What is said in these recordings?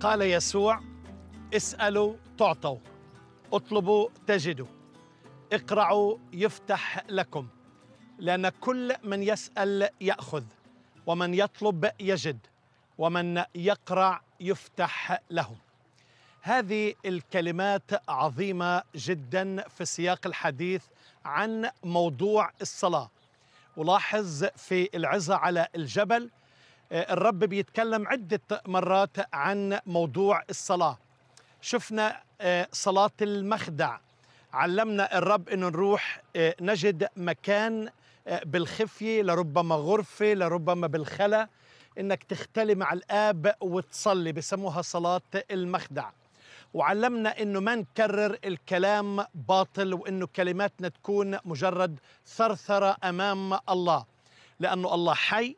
قال يسوع اسألوا تعطوا اطلبوا تجدوا اقرعوا يفتح لكم لأن كل من يسأل يأخذ ومن يطلب يجد ومن يقرع يفتح له هذه الكلمات عظيمة جدا في سياق الحديث عن موضوع الصلاة ولاحظ في العزة على الجبل آه، الرب بيتكلم عدة مرات عن موضوع الصلاة شفنا آه، صلاة المخدع علمنا الرب أن نروح آه، نجد مكان بالخفية لربما غرفة لربما بالخلا أنك تختلي مع الآب وتصلي بسموها صلاة المخدع وعلمنا انه ما نكرر الكلام باطل وانه كلماتنا تكون مجرد ثرثره امام الله لانه الله حي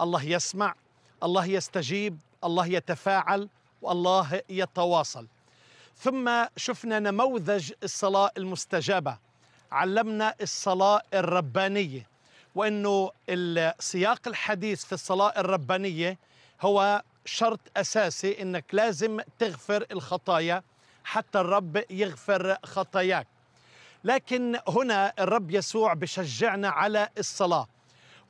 الله يسمع الله يستجيب الله يتفاعل والله يتواصل ثم شفنا نموذج الصلاة المستجابة علمنا الصلاة الربانية وأنه السياق الحديث في الصلاة الربانية هو شرط أساسي أنك لازم تغفر الخطايا حتى الرب يغفر خطاياك لكن هنا الرب يسوع بشجعنا على الصلاه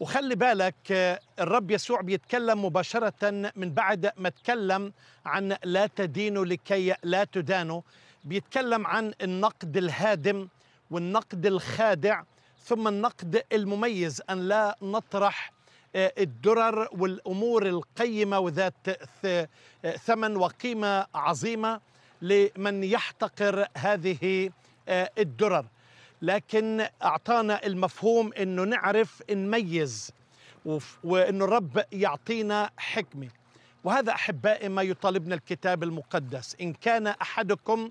وخلي بالك آه، الرب يسوع بيتكلم مباشرة من بعد ما تكلم عن لا تدينوا لكي لا تدانوا بيتكلم عن النقد الهادم والنقد الخادع ثم النقد المميز أن لا نطرح آه، الدرر والأمور القيمة وذات آه، ثمن وقيمة عظيمة لمن يحتقر هذه الدرر لكن أعطانا المفهوم أنه نعرف نميز وأنه الرب يعطينا حكمة وهذا أحبائي ما يطالبنا الكتاب المقدس إن كان أحدكم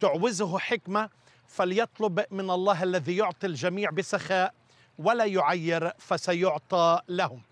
تعوزه حكمة فليطلب من الله الذي يعطي الجميع بسخاء ولا يعير فسيعطى لهم